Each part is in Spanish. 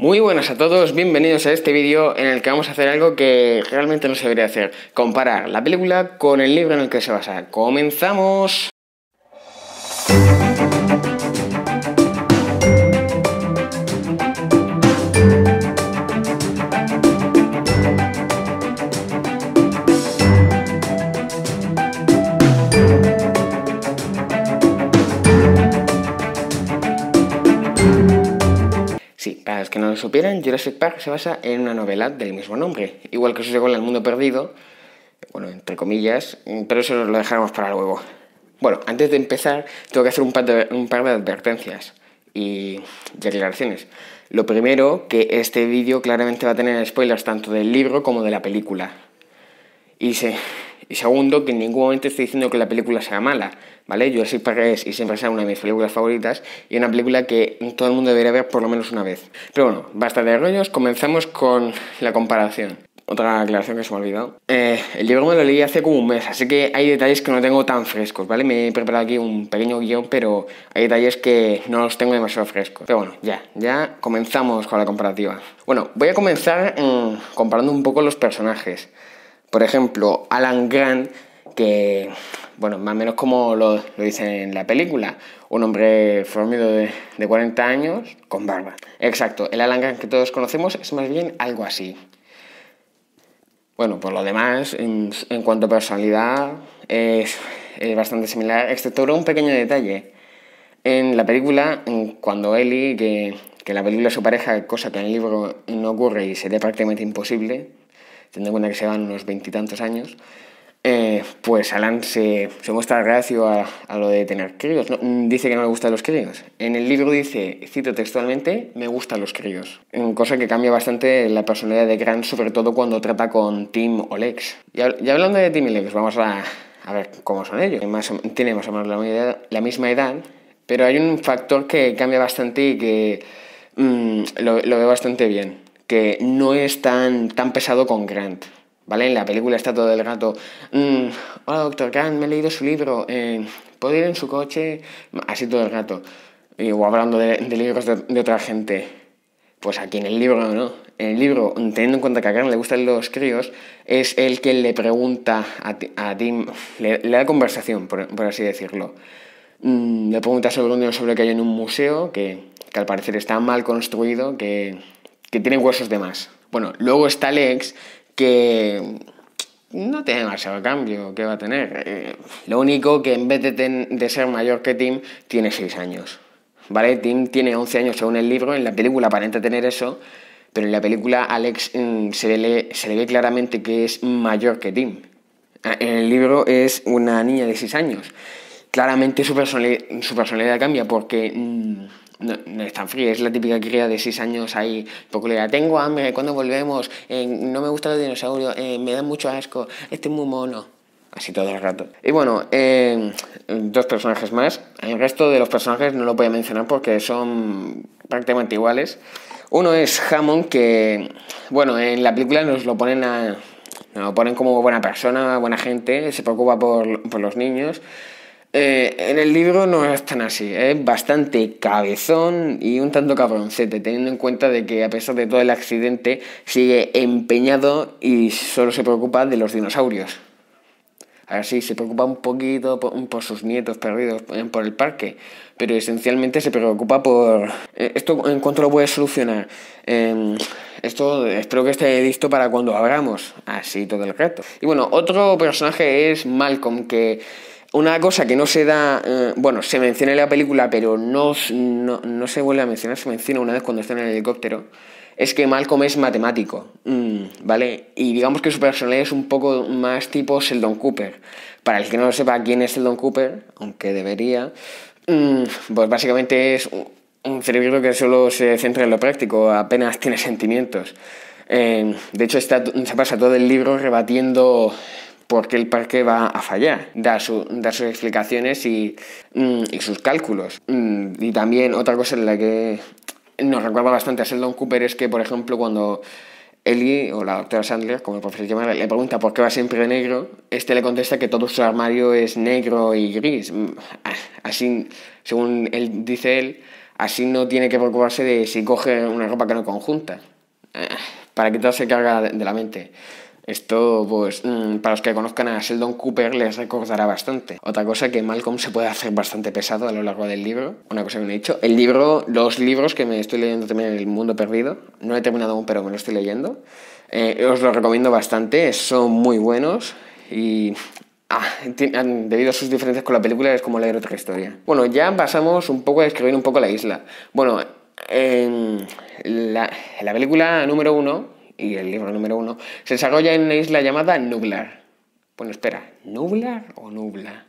Muy buenas a todos, bienvenidos a este vídeo en el que vamos a hacer algo que realmente no se debería hacer, comparar la película con el libro en el que se basa. ¡Comenzamos! Para los que no lo supieran, Jurassic Park se basa en una novela del mismo nombre, igual que sucedió con El Mundo Perdido, bueno, entre comillas, mm, pero eso lo dejaremos para luego. Bueno, antes de empezar, tengo que hacer un par de, un par de advertencias y, declaraciones. aclaraciones. Lo primero, que este vídeo claramente va a tener spoilers tanto del libro como de la película. Y, se, y segundo, que en ningún momento estoy diciendo que la película sea mala, ¿vale? Jurassic Park es y siempre será una de mis películas favoritas y una película que todo el mundo debería ver por lo menos una vez. Pero bueno, basta de rollos, comenzamos con la comparación. Otra aclaración que se me ha olvidado. Eh, el libro me lo leí hace como un mes, así que hay detalles que no tengo tan frescos, ¿vale? Me he preparado aquí un pequeño guión, pero hay detalles que no los tengo demasiado frescos. Pero bueno, ya, ya comenzamos con la comparativa. Bueno, voy a comenzar mm, comparando un poco los personajes. Por ejemplo, Alan Grant, que bueno, más o menos como lo, lo dice en la película. Un hombre formido de, 40 años con barba. Exacto, el Alan que todos conocemos es más bien algo así. Bueno, por lo demás, en, cuanto a personalidad, es, bastante similar, excepto por un pequeño detalle. En la película, cuando Ellie, que, que la película es su pareja, cosa que en el libro no ocurre y sería prácticamente imposible, teniendo en cuenta que se van unos veintitantos años, eh, pues Alan se, muestra gracio a, lo de tener críos. Mm, dice que no le gustan los críos. En el libro dice, cito textualmente, me gustan los críos. Mm, cosa que cambia bastante la personalidad de Grant, sobre todo cuando trata con Tim o Lex. Y, hablando de Tim y Lex, vamos a, ver cómo son ellos. Tienen más o menos la, misma edad, pero hay un factor que cambia bastante y que mm, lo, lo bastante bien. Que no es tan, tan pesado con Grant. ¿vale? En la película está todo el rato, mm, hola doctor Khan, me he leído su libro, eh, ¿puedo ir en su coche? Así todo el rato. Y, o hablando de, libros de, otra gente. Pues aquí en el libro, ¿no? En el libro, teniendo en cuenta que a Khan le gustan los críos, es el que le pregunta a, Tim, le, da conversación, por, así decirlo. Mm, le pregunta sobre un sobre que hay en un museo, que, al parecer está mal construido, que, que tiene huesos de más. Bueno, luego está Lex, que no tiene demasiado cambio que va a tener. Eh, lo único que en vez de, ser mayor que Tim, tiene 6 años. ¿Vale? Tim tiene 11 años según el libro, en la película aparenta tener eso, pero en la película Alex mm, se, le, ve claramente que es mayor que Tim. Ah, en el libro es una niña de 6 años. Claramente su personalidad, cambia porque mm, no, no es tan fría, es la típica cría de 6 años ahí, peculiar. Tengo hambre, cuando volvemos? no me gusta los dinosaurios, eh, me dan mucho asco, este es muy mono. Así todo el rato. Y bueno, eh, dos personajes más. El resto de los personajes no lo voy a mencionar porque son prácticamente iguales. Uno es Hammond, que, bueno, en la película nos lo ponen ponen como buena persona, buena gente, se preocupa por, por los niños. Eh, en el libro no es tan así, es bastante cabezón y un tanto cabroncete, teniendo en cuenta de que a pesar de todo el accidente sigue empeñado y solo se preocupa de los dinosaurios. Ahora sí, se preocupa un poquito por, sus nietos perdidos eh, por el parque, pero esencialmente se preocupa por... Eh, ¿Esto en cuanto lo puede solucionar? Em, esto espero que esté listo para cuando abramos. Así todo el reto. Y bueno, otro personaje es Malcolm, que una cosa que no se da, eh, bueno, se menciona en la película, pero no, se vuelve a mencionar, se menciona una vez cuando está en el helicóptero, es que Malcolm es matemático, mm, ¿vale? Y digamos que su personalidad es un poco más tipo Sheldon Cooper. Para el que no lo sepa quién es Sheldon Cooper, aunque debería, mm, pues básicamente es un cerebro que solo se centra en lo práctico, apenas tiene sentimientos. Eh, de hecho, se pasa todo el libro rebatiendo porque el parque va a fallar, da sus explicaciones y, mm, sus cálculos. Mm, y también otra cosa en la que nos recuerda bastante a Sheldon Cooper es que, por ejemplo, cuando Ellie o la doctora Sandler, como prefieres llama, le pregunta por qué va siempre negro, este le contesta que todo su armario es negro y gris. Mm, así, según él, dice él, así no tiene que preocuparse de si coge una ropa que no conjunta, eh, para que todo se carga de la mente. Esto, pues, mm, para los que conozcan a Sheldon Cooper les recordará bastante. Otra cosa que Malcolm se puede hacer bastante pesado a lo largo del libro. Una cosa que no he dicho. El libro, los libros que me estoy leyendo también en El Mundo Perdido. No he terminado aún, pero me lo estoy leyendo. Eh, os lo recomiendo bastante, son muy buenos y ah, debido a sus diferencias con la película es como leer otra historia. Bueno, ya pasamos un poco a describir un poco la isla. Bueno, en la película número uno y el libro número uno, se desarrolla en una isla llamada Nublar. Bueno, espera, ¿Nublar o Nubla?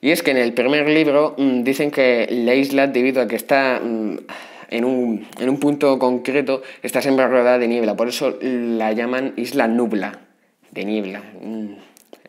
Y es que en el primer libro mm, dicen que la isla, debido a que está mm, en, un, punto concreto, está siempre rodeada de niebla, por eso la llaman Isla Nubla, de niebla. Mm.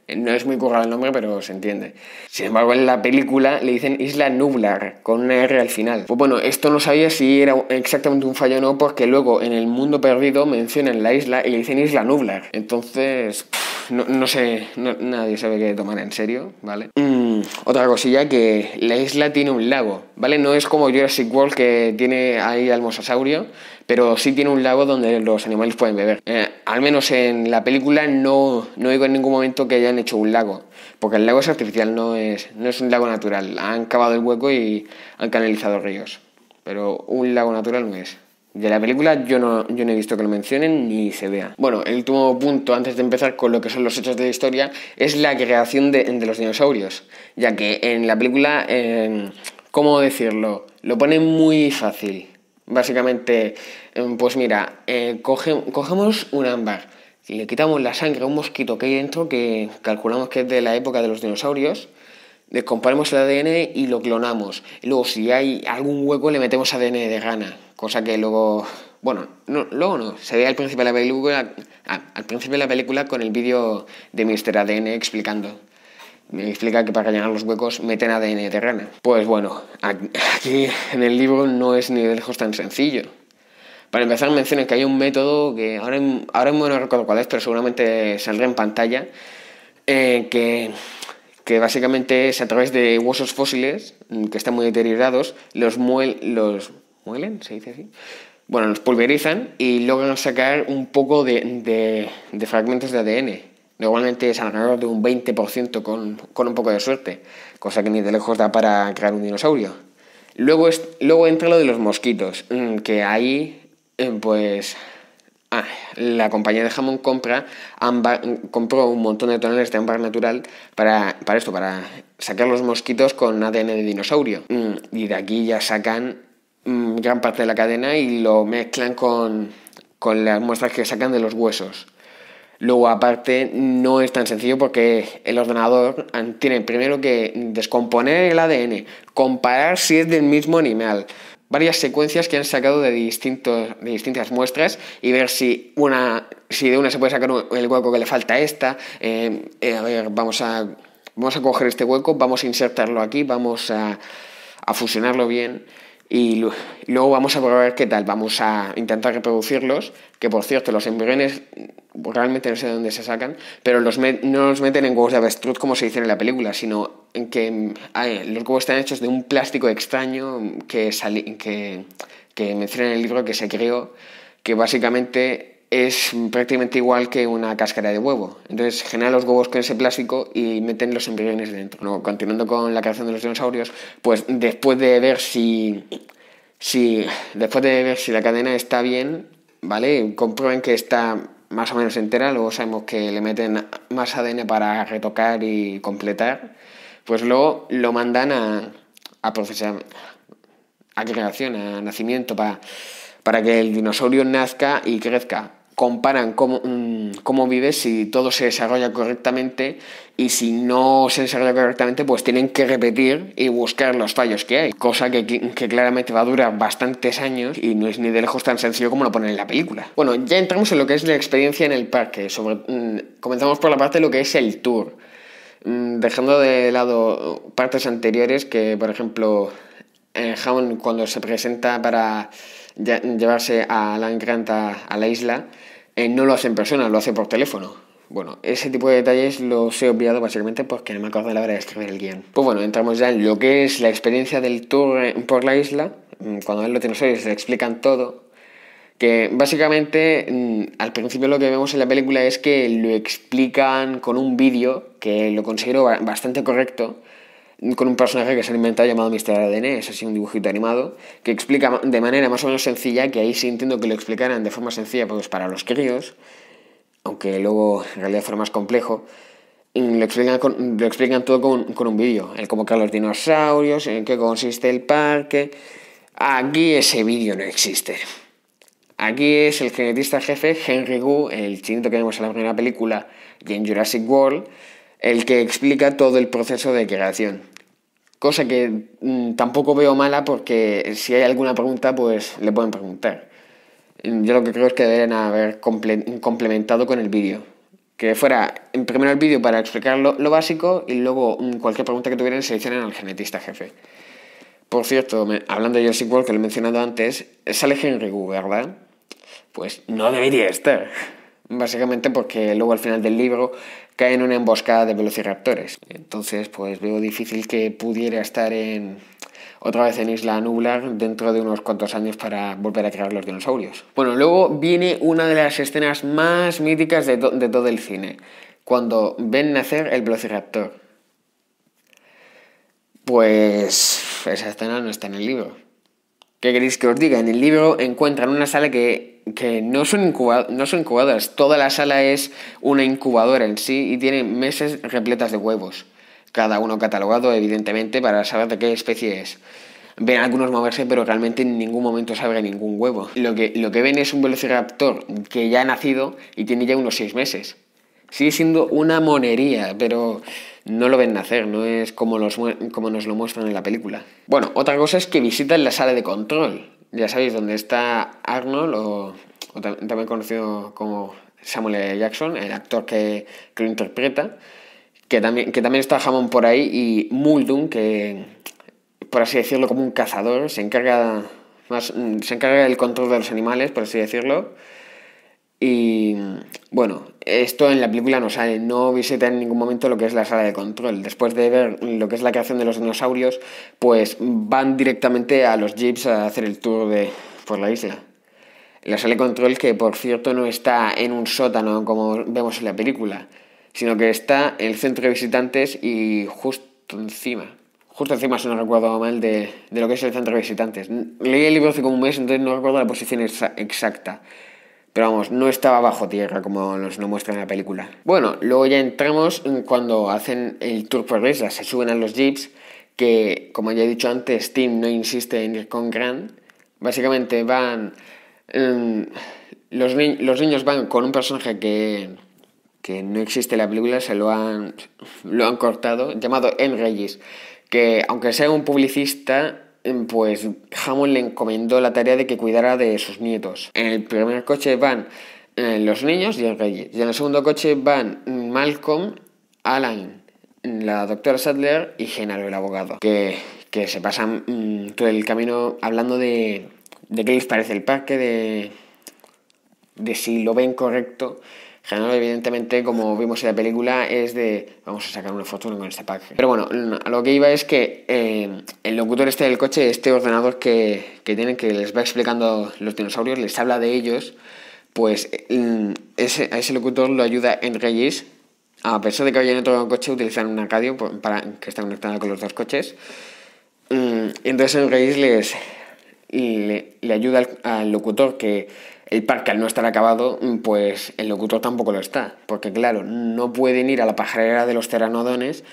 No es muy currado el nombre, pero se entiende. Sin embargo, en la película le dicen Isla Nublar, con una R al final. Pues bueno, esto no sabía si era exactamente un fallo o no, porque luego en el mundo perdido mencionan la isla y le dicen Isla Nublar. Entonces no, sé, nadie sabe qué tomar en serio, ¿vale? Mm, otra cosilla que la isla tiene un lago, ¿vale? No es como Jurassic World que tiene ahí al mosasaurio, pero sí tiene un lago donde los animales pueden beber. Eh, al menos en la película no, no digo en ningún momento que hayan hecho un lago, porque el lago es artificial, no es, no es un lago natural. Han cavado el hueco y han canalizado ríos, pero un lago natural no es. De la película yo no, he visto que lo mencionen ni se vea. Bueno, el último punto antes de empezar con lo que son los hechos de la historia es la creación de, los dinosaurios, ya que en la película, em, ¿cómo decirlo? Lo pone muy fácil. Básicamente, em, pues mira, eh, cogemos un ámbar, le quitamos la sangre a un mosquito que hay dentro, que calculamos que es de la época de los dinosaurios, le el ADN y lo clonamos. Luego, si hay algún hueco, le metemos ADN de rana. Cosa que luego. Bueno, luego no. Se ve al principio de la película. al principio de la película con el vídeo de Mr. ADN explicando. Me explica que para llenar los huecos meten ADN de rana. Pues bueno, aquí en el libro no es ni de lejos tan sencillo. Para empezar, menciono que hay un método que ahora, ahora mismo no recuerdo cuál es, pero seguramente saldrá en pantalla, eh, que que básicamente es a través de huesos fósiles mm, que están muy deteriorados, los, los muelen, se dice así. Bueno, los pulverizan y logran sacar un poco de, de, fragmentos de ADN. Normalmente es alrededor de un 20% con, con, un poco de suerte, cosa que ni de lejos da para crear un dinosaurio. Luego, es, luego entra lo de los mosquitos, mm, que ahí eh, pues Ah, la compañía de jamón compra compró un montón de toneladas de ámbar natural para, esto, para sacar los mosquitos con ADN de dinosaurio. Mm, y de aquí ya sacan mm, gran parte de la cadena y lo mezclan con, con las muestras que sacan de los huesos. Luego, aparte, no es tan sencillo porque el ordenador tiene primero que descomponer el ADN, comparar si es del mismo animal, varias secuencias que han sacado de, distintos, de distintas muestras y ver si, una, si de una se puede sacar el hueco que le falta a esta. Eh, eh, a ver, vamos a, vamos a coger este hueco, vamos a insertarlo aquí, vamos a, a fusionarlo bien y luego vamos a probar qué tal. Vamos a intentar reproducirlos, que por cierto, los embriones realmente no sé de dónde se sacan, pero los no los meten en huevos de avestruz como se dice en la película, sino en que mm, los huevos están hechos de un plástico extraño que, que, que menciona en el libro que se creó, que básicamente es prácticamente igual que una cáscara de huevo. Entonces generan los huevos con ese plástico y meten los embriones dentro. continuando con la creación de los dinosaurios, pues después de ver si, si, después de ver si la cadena está bien, ¿vale? Comprueben que está más o menos entera, luego sabemos que le meten más ADN para retocar y completar, pues luego lo mandan a, a procesar, a creación, a nacimiento, para que el dinosaurio nazca y crezca comparan cómo, mm, cómo vives si todo se desarrolla correctamente y si no se desarrolla correctamente pues tienen que repetir y buscar los fallos que hay, cosa que, claramente va a durar bastantes años y no es ni de lejos tan sencillo como lo ponen en la película. Bueno, ya entramos en lo que es la experiencia en el parque, mm, comenzamos por la parte de lo que es el tour, mm, dejando de lado partes anteriores que por ejemplo Hammond cuando se presenta para llevarse a Alan Grant a, la isla, eh, no lo hace en persona, lo hace por teléfono. Bueno, ese tipo de detalles los he obviado básicamente porque no me acuerdo de la hora de escribir el guión. Pues bueno, entramos ya en lo que es la experiencia del tour eh, por la isla. Mm, cuando él ven los se le explican todo. Que básicamente mm, al principio lo que vemos en la película es que lo explican con un vídeo que lo considero bastante correcto con un personaje que se ha inventado llamado Mister ADN, es así un dibujito animado, que explica de manera más o menos sencilla, que ahí sí entiendo que lo explicaran de forma sencilla pues para los críos, aunque luego en realidad fue más complejo, lo explican, todo con, un vídeo, el cómo caen los dinosaurios, en qué consiste el parque. Aquí ese vídeo no existe. Aquí es el genetista jefe Henry Wu, el chinito que vemos en la primera película y en Jurassic World, el que explica todo el proceso de creación. Cosa que mm, tampoco veo mala porque si hay alguna pregunta, pues le pueden preguntar. Mm, yo lo que creo es que deben haber complementado con el vídeo. Que fuera en primero el vídeo para explicar lo, básico y luego mm, cualquier pregunta que tuvieran se hicieran al genetista jefe. Por cierto, hablando de Jurassic World, que lo he mencionado antes, eh, sale Henry Wu, ¿verdad? Pues no debería estar básicamente porque luego al final del libro cae en una emboscada de velociraptores. Entonces, pues veo difícil que pudiera estar en otra vez en Isla Nublar dentro de unos cuantos años para volver a crear los dinosaurios. Bueno, luego viene una de las escenas más míticas de, de todo el cine, cuando ven nacer el velociraptor. Pues esa escena no está en el libro. ¿Qué queréis que os diga? En el libro encuentran una sala que que no son, incubadas, no son incubadoras, toda la sala es una incubadora en sí y tiene meses repletas de huevos, cada uno catalogado evidentemente para saber de qué especie es. Ven algunos moverse, pero realmente en ningún momento se abre ningún huevo. Lo que, lo que ven es un velociraptor que ya ha nacido y tiene ya unos seis meses. Sigue siendo una monería, pero no lo ven nacer, no es como nos lo muestran en la película. Bueno, otra cosa es que visitan la sala de control, ya sabéis dónde está Arnold, o, también conocido como Samuel Jackson, el actor que, lo interpreta, que también, que también está Jamón por ahí, y Muldoon, que por así decirlo, como un cazador, se encarga, más, mm, se encarga del control de los animales, por así decirlo, y bueno, esto en la película no sale, no visita en ningún momento lo que es la sala de control. Después de ver lo que es la creación de los dinosaurios, pues van directamente a los jeeps a hacer el tour de, por la isla. La sala de control que por cierto no está en un sótano como vemos en la película, sino que está en el centro de visitantes y justo encima. Justo encima, si no recuerdo mal, de, lo que es el centro de visitantes. Leí el libro hace como un mes, entonces no recuerdo la posición exacta. Pero vamos, no estaba bajo tierra como nos lo muestra en la película. Bueno, luego ya entramos cuando hacen el tour por Isla, se suben a los jeeps, que como ya he dicho antes, Tim no insiste en ir con Grant. Básicamente van... Mm, los, los, niños van con un personaje que, que, no existe en la película, se lo han, lo han cortado, llamado En que aunque sea un publicista, Em, pues Hammond le encomendó la tarea de que cuidara de sus nietos. En el primer coche van eh, los niños y el rey. Y en el segundo coche van mm, Malcolm, Alan, mm, la doctora Sadler y Genaro, el abogado. Que, se pasan mm, todo el camino hablando de, de qué les parece el parque, de, de si lo ven correcto general evidentemente, como vimos en la película, es de vamos a sacar una foto con este pack. Pero bueno, lo que iba es que eh, el locutor este del coche, este ordenador que, tienen, que les va explicando los dinosaurios, les habla de ellos, pues eh, ese, a ese locutor lo ayuda en Reyes. A pesar de que vayan en otro coche, utilizan un arcadio para, que está conectado con los dos coches. Mm, entonces Reyes les, le, ayuda al locutor que el eh, parque al no estar acabado, mm, pues el locutor tampoco lo está. Porque claro, no pueden ir a la pajarera de los teranodones,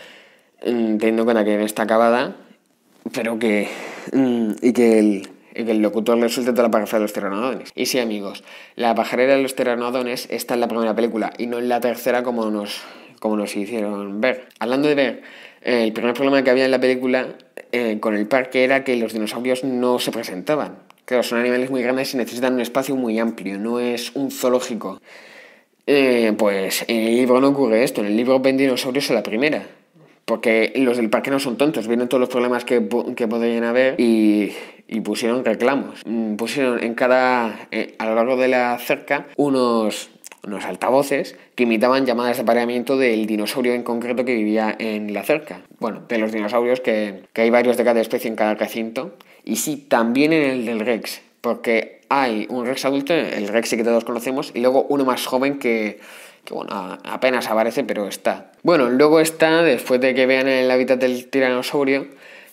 mm, teniendo en cuenta que está acabada, pero que... Mm, y que el, locutor le suelte toda la pajarera de los teranodones. Y sí, amigos, la pajarera de los teranodones está en la primera película y no en la tercera como nos, como nos hicieron ver. Hablando de ver, eh, el primer problema que había en la película eh, con el parque era que los dinosaurios no se presentaban Claro, son animales muy grandes y necesitan un espacio muy amplio, no es un zoológico. Eh, pues en el libro no ocurre esto, en el libro ven dinosaurios a la primera. Porque los del parque no son tontos, Vienen todos los problemas que, podrían haber y, pusieron reclamos. Mm, pusieron en cada, eh, a lo largo de la cerca, unos unos altavoces que imitaban llamadas de apareamiento del dinosaurio en concreto que vivía en la cerca. Bueno, de los dinosaurios que, que hay varios de cada especie en cada recinto. Y sí, también en el del Rex, porque hay un Rex adulto, el Rex sí que todos conocemos, y luego uno más joven que, que bueno, apenas aparece, pero está. Bueno, luego está, después de que vean el hábitat del tiranosaurio,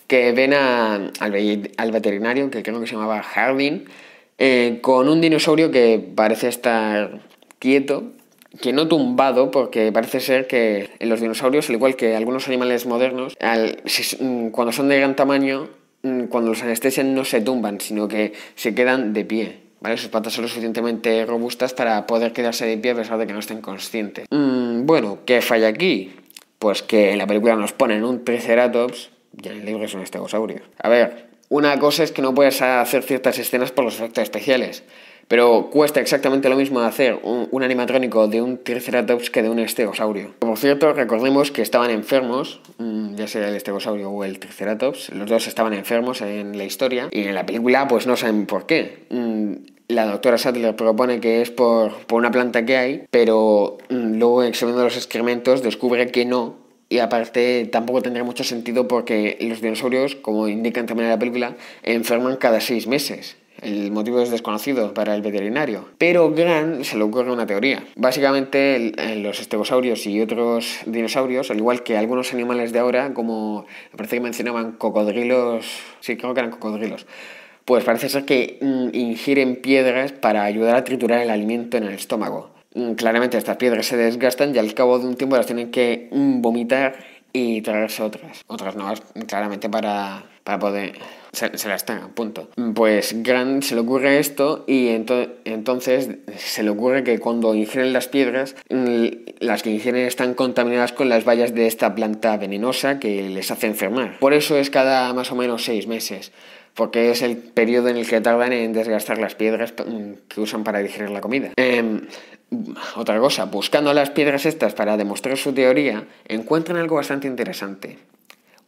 que ven al, al, veterinario, que creo que se llamaba Hardin, eh, con un dinosaurio que parece estar quieto, que no tumbado, porque parece ser que en los dinosaurios, al igual que algunos animales modernos, mm, cuando son de gran tamaño, mm, cuando los anestesian no se tumban, sino que se quedan de pie. Sus patas son lo suficientemente robustas para poder quedarse de pie a pesar de que no estén conscientes. Mm, bueno, ¿qué falla aquí? Pues que en la película nos ponen un Triceratops y en el libro es un estegosaurio. A ver, una cosa es que no puedes hacer ciertas escenas por los efectos especiales, pero cuesta exactamente lo mismo hacer un, animatrónico de un Triceratops que de un estegosaurio. Por cierto, recordemos que estaban enfermos, mm, ya sea el estegosaurio o el Triceratops, los dos estaban enfermos en la historia y en la película pues no saben por qué. Mm, la doctora Sattler propone que es por, una planta que hay, pero mm, luego examinando los excrementos descubre que no, y aparte tampoco tendría mucho sentido porque los dinosaurios, como indican también en la película, enferman cada seis meses. El motivo es desconocido para el veterinario, pero Grant se le ocurre una teoría. Básicamente, los estegosaurios y otros dinosaurios, al igual que algunos animales de ahora, como parece que mencionaban cocodrilos, sí, creo que eran cocodrilos, pues parece ser que mm, ingieren piedras para ayudar a triturar el alimento en el estómago. Mm, claramente estas piedras se desgastan y al cabo de un tiempo las tienen que mm, vomitar y traerse otras. Otras nuevas, claramente para para poder... Se, las la punto. Pues Grant se le ocurre esto y entonces se le ocurre que cuando ingieren las piedras, mm, las que ingieren están contaminadas con las vallas de esta planta venenosa que les hace enfermar. Por eso es cada más o menos seis meses porque es el periodo en el que tardan en desgastar las piedras mm, que usan para digerir la comida. Em, otra cosa, buscando las piedras estas para demostrar su teoría, encuentran algo bastante interesante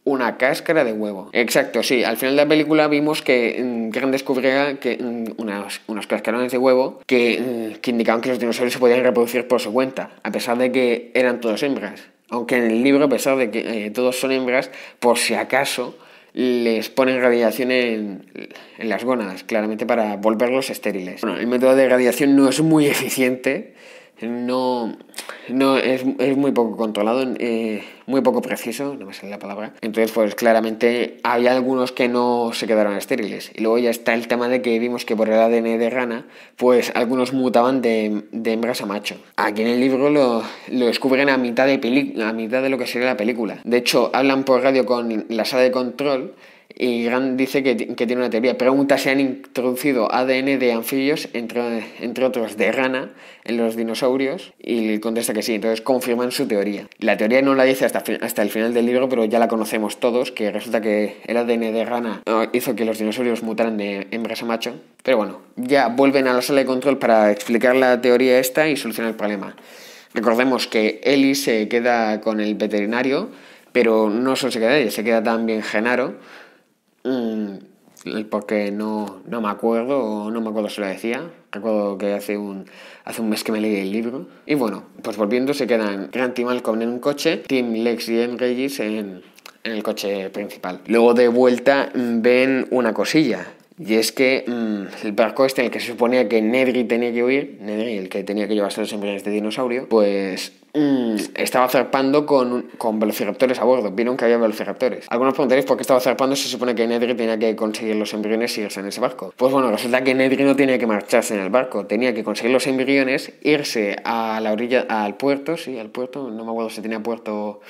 una cáscara de huevo. Exacto, sí. Al final de la película vimos que mm, gran descubría que, mm, unas, unos cascarones de huevo mm, que, indicaban que los dinosaurios se podían reproducir por su cuenta, a pesar de que eran todos hembras. Aunque en el libro, a pesar de que eh, todos son hembras, por si acaso les ponen radiación en, en, las gónadas, claramente para volverlos estériles. Bueno, el método de radiación no es muy eficiente no, no es, es muy poco controlado, eh, muy poco preciso, no me sale la palabra. Entonces, pues claramente había algunos que no se quedaron estériles. Y luego ya está el tema de que vimos que por el ADN de rana, pues algunos mutaban de, de hembras a macho. Aquí en el libro lo, lo descubren a mitad, de a mitad de lo que sería la película. De hecho, hablan por radio con la sala de control y Grant dice que, tiene una teoría. Pregunta si han introducido ADN de anfibios, entre, otros de rana, en los dinosaurios. Y contesta que sí. Entonces confirman su teoría. La teoría no la dice hasta, hasta el final del libro, pero ya la conocemos todos, que resulta que el ADN de rana ah, hizo que los dinosaurios mutaran de hembras a macho. Pero bueno, ya vuelven a la sala de control para explicar la teoría esta y solucionar el problema. Recordemos que Ellie se queda con el veterinario, pero no solo se queda ella, se queda también Genaro Mm, porque no, no me acuerdo, no me acuerdo si lo decía. Recuerdo que hace un, hace un mes que me leí el libro. Y bueno, pues volviendo, se quedan Grant y Malcolm en un coche, Tim, Lex y M. Regis en el coche principal. Luego de vuelta mm, ven una cosilla y es que mm, el barco este en el que se suponía que Nedry tenía que huir, Nedry, el que tenía que llevarse los embriones de dinosaurio, pues mm, estaba zarpando con, velociraptores a bordo. Vieron que había velociraptores. Algunos preguntaréis por qué estaba zarpando si se supone que Nedry tenía que conseguir los embriones y irse en ese barco. Pues bueno, resulta que Nedry no tenía que marcharse en el barco, tenía que conseguir los embriones, irse a la orilla, al puerto, sí, al puerto, no me acuerdo si tenía puerto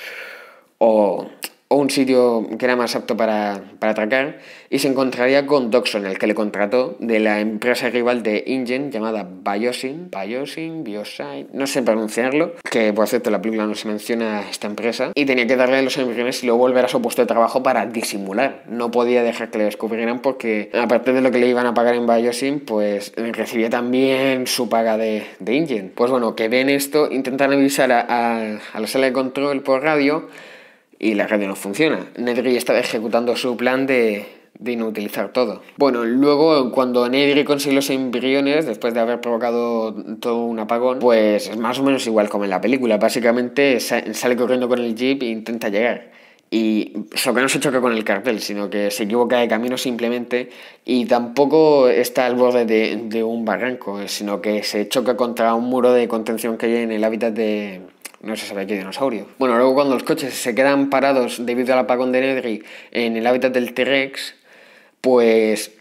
o o un sitio que era más apto para, para, atracar, y se encontraría con Doxon, el que le contrató de la empresa rival de Ingen llamada Biosyn. Biosyn, Biosyn... no sé pronunciarlo, que por cierto la película no se menciona esta empresa, y tenía que darle los embriones y luego volver a su puesto de trabajo para disimular. No podía dejar que le descubrieran porque, aparte de lo que le iban a pagar en Biosyn. pues recibía también su paga de, de Ingen. Pues bueno, que ven esto, intentan avisar a la sala de control por radio y la radio no funciona. Nedry estaba ejecutando su plan de, inutilizar todo. Bueno, luego cuando Nedry consigue los embriones, después de haber provocado todo un apagón, pues es más o menos igual como en la película. Básicamente sale corriendo con el jeep e intenta llegar. Y solo que no se choca con el cartel, sino que se equivoca de camino simplemente y tampoco está al borde de un barranco, sino que se choca contra un muro de contención que hay en el hábitat de, no se sabe qué dinosaurio. Bueno, luego cuando los coches se quedan parados debido al apagón de Nedry en el hábitat del T-Rex, pues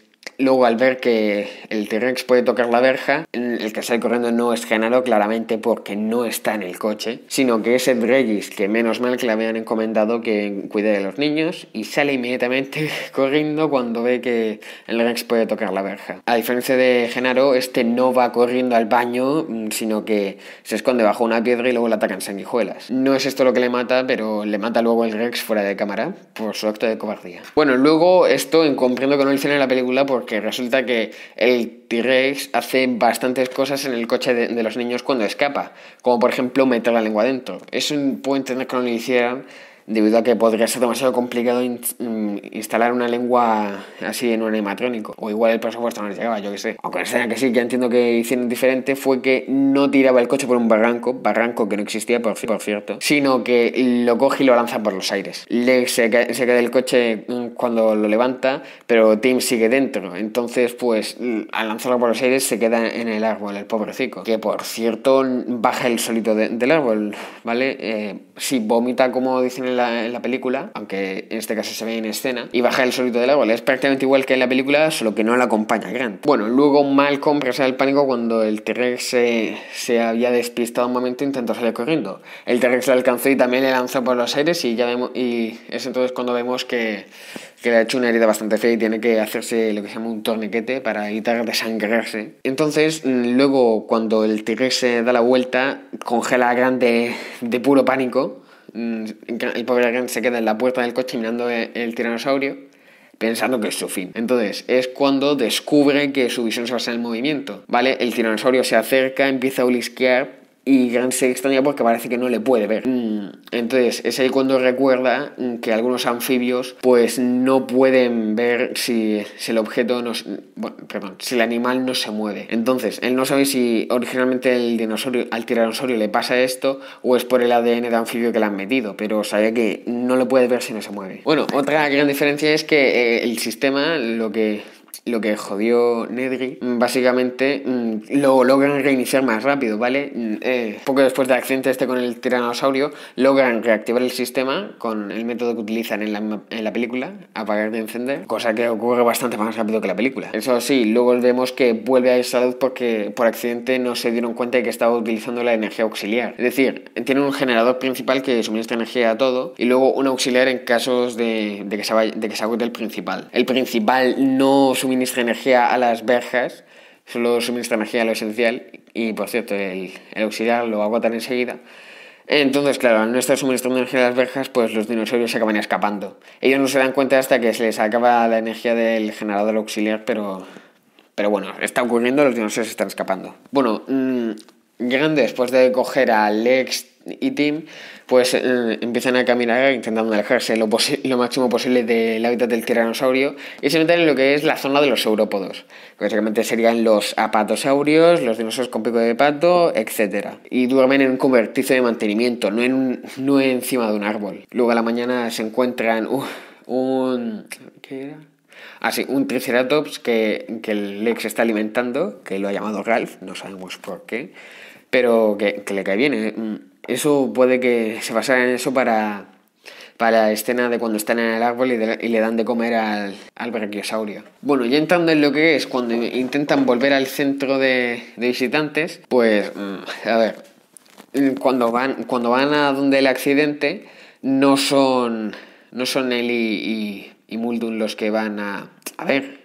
Luego, al ver que el T-Rex puede tocar la verja, el que sale corriendo no es Genaro, claramente porque no está en el coche, sino que es Ed Regis, que menos mal que le habían encomendado que cuide de los niños, y sale inmediatamente corriendo cuando ve que el Rex puede tocar la verja. A diferencia de Genaro, este no va corriendo al baño, mm, sino que se esconde bajo una piedra y luego le atacan sanguijuelas. No es esto lo que le mata, pero le mata luego el Rex fuera de cámara por su acto de cobardía. Bueno, luego esto comprendo que no lo hicieron en la película porque resulta que el T-Rex hace bastantes cosas en el coche de, los niños cuando escapa, como por ejemplo meter la lengua dentro. Eso un entender que no lo hicieran debido a que podría ser demasiado complicado mm, instalar una lengua así en un animatrónico. O igual el presupuesto no les llegaba, yo qué sé. Aunque sea que sí, que entiendo que hicieron diferente, fue que no tiraba el coche por un barranco, barranco que no existía, por, cierto, sino que lo coge y lo lanza por los aires. Le se, queda del el coche mm, cuando lo levanta, pero Tim sigue dentro. Entonces, pues, mm, al lanzarlo por los aires se queda en el árbol, el pobrecito. Que, por cierto, baja el solito del árbol, ¿vale? Eh, si vomita, como dicen en la en la película, aunque en este caso se ve en escena, y baja el solito del árbol. Es prácticamente igual que en la película, solo que no la acompaña Grant. Bueno, luego Malcolm presa el pánico cuando el T-Rex se, había despistado un momento e intentó salir corriendo. El T-Rex lo alcanzó y también le lanzó por los aires y ya vemos, y es entonces cuando vemos que, que le ha hecho una herida bastante fea y tiene que hacerse lo que se llama un torniquete para evitar desangrarse. Entonces, mm, luego cuando el T-Rex se da la vuelta, congela a Grant de puro pánico Mm, el pobre Grant se queda en la puerta del coche mirando el tiranosaurio, pensando que es su fin. Entonces, es cuando descubre que su visión se basa en el movimiento, ¿vale? El tiranosaurio se acerca, empieza a olisquear, y gran se extraña porque pues, parece que no le puede ver. Mm, entonces es ahí cuando recuerda que algunos anfibios pues no pueden ver si, el objeto no, bueno, si el animal no se mueve. Entonces él no sabe si originalmente el dinosaurio, al tiranosaurio le pasa esto o es por el ADN de anfibio que le han metido, pero sabía que no lo puede ver si no se mueve. Bueno, otra gran diferencia es que eh, el sistema lo que lo que jodió Nedry, básicamente mm, lo logran reiniciar más rápido, ¿vale? Mm, eh, poco después del accidente este con el tiranosaurio, logran reactivar el sistema con el método que utilizan en la, en película, apagar y encender, cosa que ocurre bastante más rápido que la película. Eso sí, luego vemos que vuelve a esa luz porque por accidente no se dieron cuenta de que estaba utilizando la energía auxiliar. Es decir, tiene un generador principal que suministra energía a todo y luego un auxiliar en casos de, que, se de que se agote el principal. El principal no suministra energía a las verjas, solo suministra energía a lo esencial y por cierto el, auxiliar lo agotan enseguida. Entonces, claro, al no estar suministrando energía a las verjas, pues los dinosaurios se acaban escapando. Ellos no se dan cuenta hasta que se les acaba la energía del generador auxiliar, pero, pero bueno, está ocurriendo, los dinosaurios están escapando. Bueno, mmm, después de coger a Lex y Tim pues empiezan a caminar intentando alejarse lo, máximo posible del hábitat del tiranosaurio y se meten en lo que es la zona de los saurópodos, que básicamente serían los apatosaurios, los dinosaurios con pico de pato, etc. Y duermen en un cobertizo de mantenimiento, no, en no encima de un árbol. Luego a la mañana se encuentran uh, un... ¿Qué era? Ah, sí, un triceratops que, el Lex está alimentando, que lo ha llamado Ralph, no sabemos por qué, pero que, que le cae bien. ¿eh? Mm eso puede que se basara en eso para, la escena de cuando están en el árbol y, le dan de comer al, al, brachiosaurio. Bueno, ya entrando en lo que es, cuando intentan volver al centro de, visitantes, pues, mm, a ver, cuando van, cuando van a donde el accidente, no son, no son él y, y, los que van a, ver,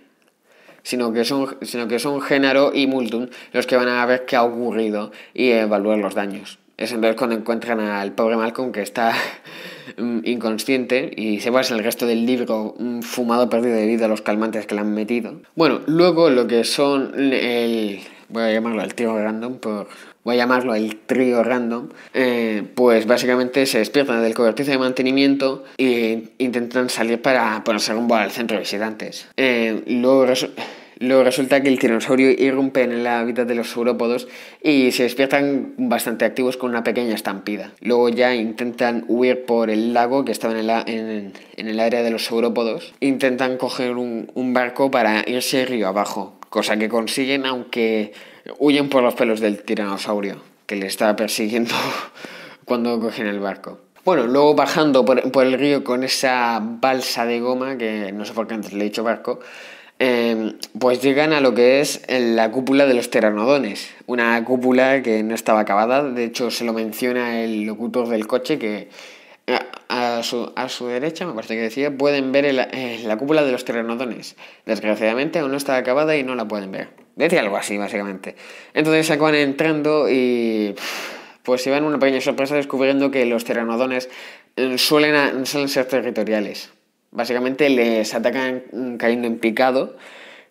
sino que son, sino que son Génaro y Muldun los que van a ver qué ha ocurrido y evaluar los daños. Es entonces cuando encuentran al pobre Malcolm que está mm, inconsciente y se basa en el resto del libro fumado perdido debido a los calmantes que le han metido. Bueno, luego lo que son el... Voy a llamarlo el trío random por... Voy a llamarlo el trío random. Eh, pues básicamente se despiertan del cobertizo de mantenimiento e intentan salir para ponerse rumbo al centro de visitantes. Eh, luego Luego resulta que el tiranosaurio irrumpe en la hábitat de los saurópodos y se despiertan bastante activos con una pequeña estampida. Luego ya intentan huir por el lago que estaba en el, área de los saurópodos. Intentan coger un, barco para irse río abajo, cosa que consiguen aunque huyen por los pelos del tiranosaurio que le estaba persiguiendo cuando cogen el barco. Bueno, luego bajando por, por, el río con esa balsa de goma, que no sé por qué antes le he dicho barco, Em, pues llegan a lo que es eh, la cúpula de los teranodones una cúpula que no estaba acabada, de hecho se lo menciona el locutor del coche que eh, a, su, a su, derecha, me parece que decía, pueden ver eh, la cúpula de los teranodones Desgraciadamente aún no está acabada y no la pueden ver. Decía algo así, básicamente. Entonces acaban entrando y pues se van una pequeña sorpresa descubriendo que los teranodones suelen, suelen ser territoriales. Básicamente les atacan cayendo en picado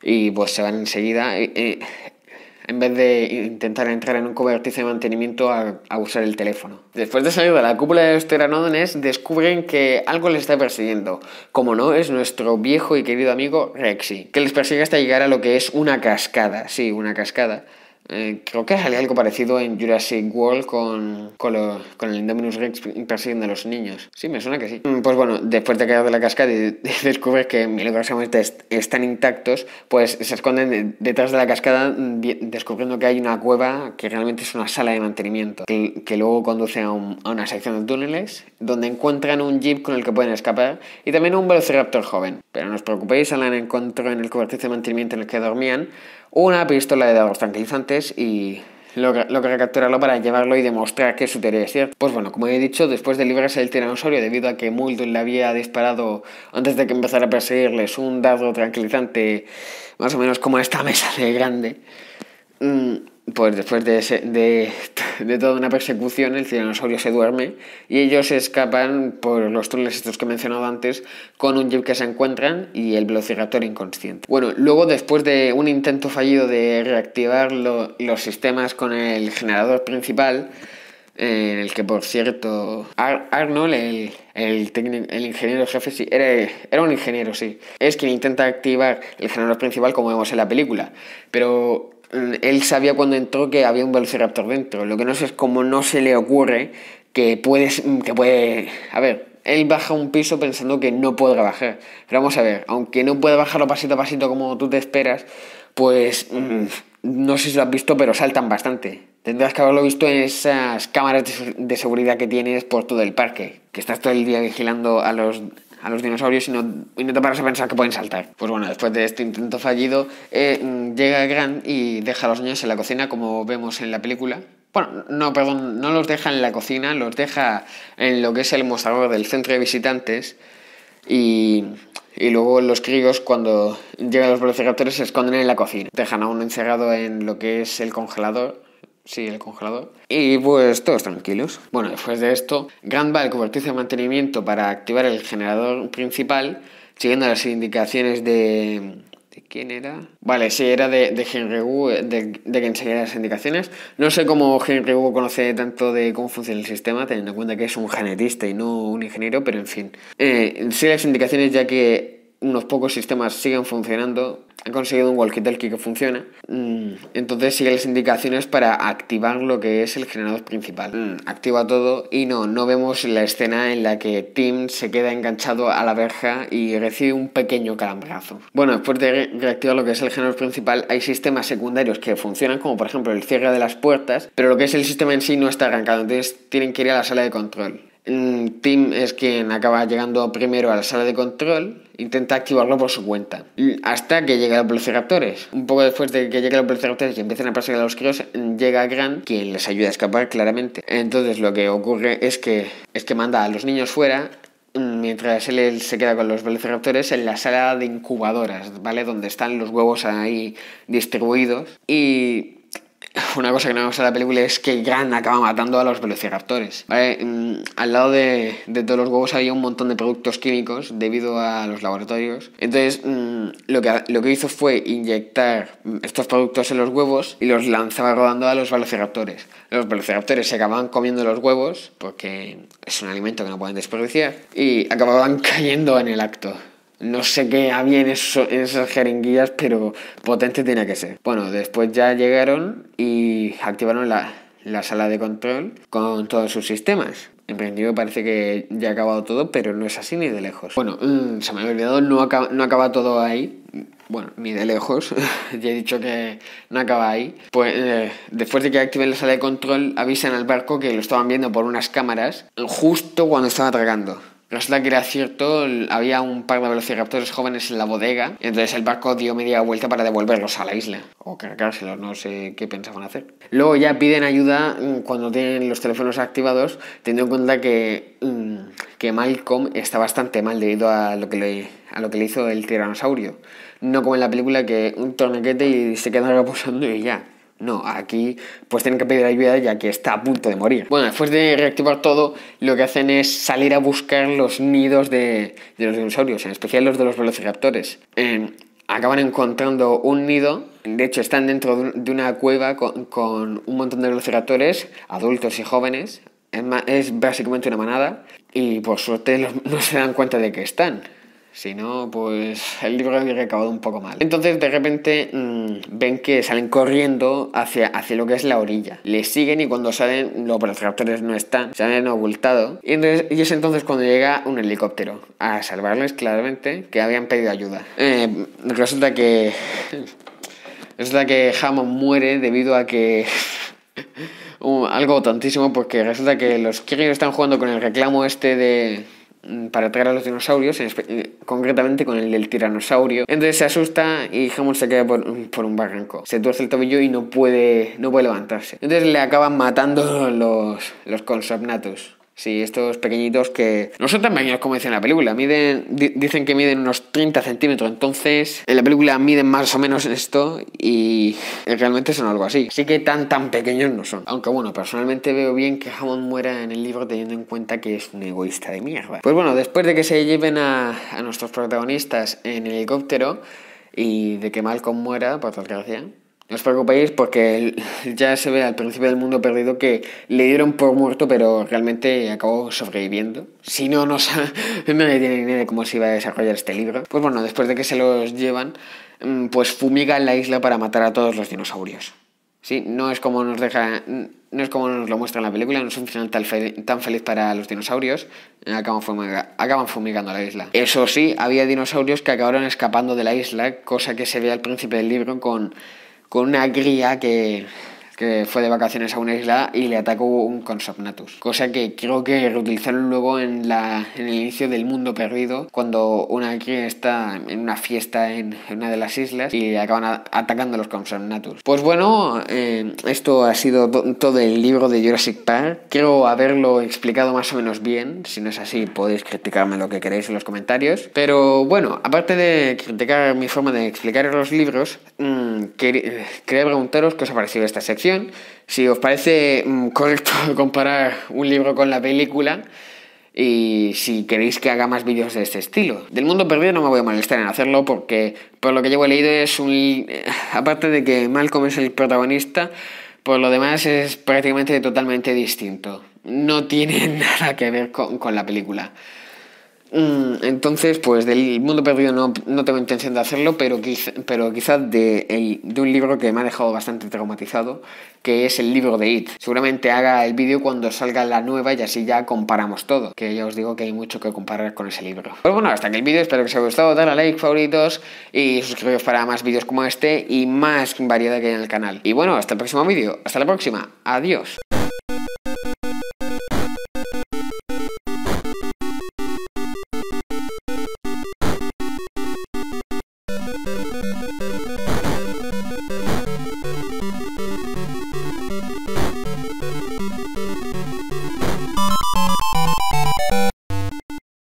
y pues se van enseguida. en vez de intentar entrar en un cobertizo de mantenimiento a, usar el teléfono. Después de salir de la cúpula de los teranodones descubren que algo les está persiguiendo. Como no, es nuestro viejo y querido amigo Rexy, que les persigue hasta llegar a lo que es una cascada. Sí, una cascada eh, creo que salía algo parecido en Jurassic World con, con, el Indominus Rex persiguiendo a los niños. Sí, me suena que sí. Mm, pues bueno, después de caer de la cascada y descubrir que milagrosamente están intactos, pues se esconden detrás de la cascada mm, descubriendo que hay una cueva que realmente es una sala de mantenimiento, que, luego conduce a, a, una sección de túneles donde encuentran un jeep con el que pueden escapar y también un velociraptor joven. Pero no os preocupéis, Alan encontró en el cobertizo de mantenimiento en el que dormían una pistola de dados tranquilizantes y logra, capturarlo para llevarlo y demostrar que su teoría es cierta. Pues bueno, como he dicho, después de librarse del tiranosaurio, debido a que Muldoon le había disparado antes de que empezara a perseguirles un dado tranquilizante, más o menos como esta mesa de grande, mm, pues después de, toda una persecución, el tiranosaurio se duerme y ellos escapan por los túneles estos que he mencionado antes con un jeep que se encuentran y el velociraptor inconsciente. Bueno, luego después de un intento fallido de reactivar los sistemas con el generador principal, en el que por cierto Arnold, el, ingeniero jefe, sí, era, era, un ingeniero, sí, es quien intenta activar el generador principal como vemos en la película, pero él sabía cuando entró que había un velociraptor dentro. Lo que no sé es cómo no se le ocurre que puedes, que puede, a ver, él baja un piso pensando que no podrá bajar. Pero vamos a ver, aunque no pueda bajarlo pasito a pasito como tú te esperas, pues mm, no sé si lo has visto, pero saltan bastante. Tendrás que haberlo visto en esas cámaras de seguridad que tienes por todo el parque, que estás todo el día vigilando a los a los dinosaurios y no, te paras a pensar que pueden saltar. Pues bueno, después de este intento fallido, eh, llega Grant y deja a los niños en la cocina, como vemos en la película. Bueno, no, perdón, no los deja en la cocina, los deja en lo que es el mostrador del centro de visitantes. Y, y luego los críos, cuando llegan los velociraptores, se esconden en la cocina. Dejan a uno encerrado en lo que es el congelador Sí, el congelador. Y pues todos tranquilos. Bueno, después de esto, Grand va al mantenimiento para activar el generador principal, siguiendo las indicaciones de... ¿De quién era? Vale, sí, era de, de Henry de, de quien seguía las indicaciones. No sé cómo Henry conoce tanto de cómo funciona el sistema, teniendo en cuenta que es un genetista y no un ingeniero, pero en fin. Eh, las indicaciones ya que unos pocos sistemas siguen funcionando, han conseguido un walkie-talkie que funciona, mm, entonces sigue las indicaciones para activar lo que es el generador principal. Mm, activa todo y no, no vemos la escena en la que Tim se queda enganchado a la verja y recibe un pequeño calambrazo. Bueno, después de reactivar lo que es el generador principal, hay sistemas secundarios que funcionan, como por ejemplo el cierre de las puertas, pero lo que es el sistema en sí no está arrancado, entonces tienen que ir a la sala de control. Mm, Tim es quien acaba llegando primero a la sala de control, intenta activarlo por su cuenta, mm, hasta que llega los Velociraptores. Un poco después de que lleguen los Velociraptores y empiezan a perseguir a los críos, mm, llega Grant, quien les ayuda a escapar claramente. Entonces lo que ocurre es que, es que manda a los niños fuera mientras él se queda con los velociraptores en la sala de incubadoras, ¿vale? Donde están los huevos ahí distribuidos. Y una cosa que no me gusta de la película es que Gran acaba matando a los velociraptores. Mm, al lado de, todos los huevos había un montón de productos químicos debido a los laboratorios. Entonces, mm, lo, que, lo que hizo fue inyectar estos productos en los huevos y los lanzaba rodando a los velociraptores. Los velociraptores se acababan comiendo los huevos porque es un alimento que no pueden desperdiciar y acababan cayendo en el acto. No sé qué había en, esas jeringuillas, pero potente tenía que ser. Bueno, después ya llegaron y activaron la, sala de control con todos sus sistemas. En principio parece que ya ha acabado todo, pero no es así ni de lejos. Bueno, mm, se me había olvidado, no acaba, todo ahí. Bueno, ni de lejos, ya he dicho que no acaba ahí. Pues eh, después de que activen la sala de control, avisan al barco que lo estaban viendo por unas cámaras justo cuando estaban atragando. Resulta que era cierto, había un par de velociraptores jóvenes en la bodega, entonces el barco dio media vuelta para devolverlos a la isla, o cargárselos, no sé qué pensaban hacer. Luego ya piden ayuda mm, cuando tienen los teléfonos activados, teniendo en cuenta que, mm, que Malcolm está bastante mal debido a lo, que le, a lo que hizo el tiranosaurio. No como en la película que un torniquete y se queda reposando y ya. No, aquí pues tienen que pedir ayuda ya que está a punto de morir. Bueno, después de reactivar todo, lo que hacen es salir a buscar los nidos de, los dinosaurios, en especial los de los velociraptores. acaban encontrando un nido. De hecho, están dentro de una cueva con, un montón de velociraptores, adultos y jóvenes. Es, básicamente una manada. Y por suerte no se dan cuenta de que están. Si no, pues el libro había acabado un poco mal. Entonces de repente mm, ven que salen corriendo hacia, hacia lo que es la orilla. Les siguen y cuando salen los velociraptores no están, se han ocultado. Y, es entonces cuando llega un helicóptero a salvarles claramente que habían pedido ayuda. Eh, resulta que... Resulta que Hammond muere debido a que... algo tantísimo porque resulta que los Kirin están jugando con el reclamo este de Mm, para atraer a los dinosaurios, eh, concretamente con el del tiranosaurio. Entonces se asusta y Hammond se queda por, un barranco. Se tuerce el tobillo y no puede, no puede levantarse. Entonces le acaban matando los, los Sí, estos pequeñitos que no son tan pequeños como dicen en la película. Miden, dicen que miden unos 30 centímetros. Entonces, en la película miden más o menos esto y realmente son algo así. Así que tan, tan pequeños no son. Aunque bueno, personalmente veo bien que Hammond muera en el libro teniendo en cuenta que es un egoísta de mierda. Pues bueno, después de que se lleven a, a nuestros protagonistas en el helicóptero y de que Malcolm muera, por desgracia, no os preocupéis porque ya se ve al principio del mundo perdido que le dieron por muerto, pero realmente acabó sobreviviendo. Si no, no, me tiene ni idea de cómo se iba a desarrollar este libro. Pues bueno, después de que se los llevan, mm, pues fumigan la isla para matar a todos los dinosaurios. Sí, no es como nos deja, no es como nos lo muestra en la película, no es un final tan, tan feliz para los dinosaurios, acaban, fumigando la isla. Eso sí, había dinosaurios que acabaron escapando de la isla, cosa que se ve al principio del libro con con una cría que que fue de vacaciones a una isla y le atacó un Consomnatus. Cosa que creo que reutilizaron luego en, la, el inicio del mundo perdido, cuando una cría está en una fiesta en, una de las islas y acaban atacando a los Consomnatus. Pues bueno, eh, esto ha sido todo el libro de Jurassic Park. Creo haberlo explicado más o menos bien. Si no es así, podéis criticarme lo que queréis en los comentarios. Pero bueno, aparte de criticar mi forma de explicar los libros, mm, eh, quería preguntaros qué os ha parecido esta sección si os parece mm, correcto comparar un libro con la película y si queréis que haga más vídeos de este estilo. Del mundo perdido no me voy a molestar en hacerlo porque por lo que llevo leído es un... Eh, aparte de que Malcolm es el protagonista, por lo demás es prácticamente totalmente distinto. No tiene nada que ver con la película. Mm, entonces, pues del mundo perdido no, tengo intención de hacerlo, pero, quizás quizá de, un libro que me ha dejado bastante traumatizado, que es el libro de It. Seguramente haga el vídeo cuando salga la nueva y así ya comparamos todo, que ya os digo que hay mucho que comparar con ese libro. Pues bueno, hasta aquí el vídeo, espero que os haya gustado, Dale a like, favoritos y suscribiros para más vídeos como este y más variedad que hay en el canal. Y bueno, hasta el próximo vídeo, hasta la próxima, adiós.